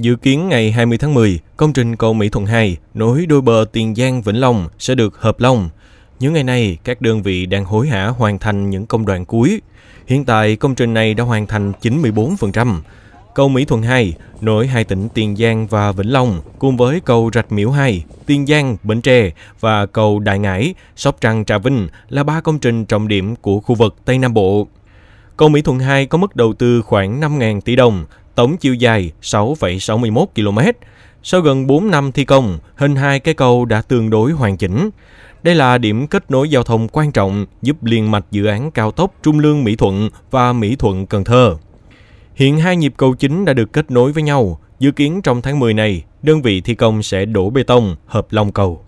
Dự kiến ngày 20 tháng 10, công trình cầu Mỹ Thuận 2 nối đôi bờ Tiền Giang Vĩnh Long sẽ được hợp long. Những ngày này, các đơn vị đang hối hả hoàn thành những công đoạn cuối. Hiện tại, công trình này đã hoàn thành 94%. Cầu Mỹ Thuận 2 nối hai tỉnh Tiền Giang và Vĩnh Long cùng với cầu Rạch Miễu 2, Tiền Giang, Bến Tre và cầu Đại Ngãi, Sóc Trăng, Trà Vinh là ba công trình trọng điểm của khu vực Tây Nam Bộ. Cầu Mỹ Thuận 2 có mức đầu tư khoảng 5.000 tỷ đồng, tổng chiều dài 6,61 km. Sau gần 4 năm thi công, hình hai cây cầu đã tương đối hoàn chỉnh. Đây là điểm kết nối giao thông quan trọng giúp liên mạch dự án cao tốc Trung Lương Mỹ Thuận và Mỹ Thuận Cần Thơ. Hiện hai nhịp cầu chính đã được kết nối với nhau. Dự kiến trong tháng 10 này, đơn vị thi công sẽ đổ bê tông, hợp lòng cầu.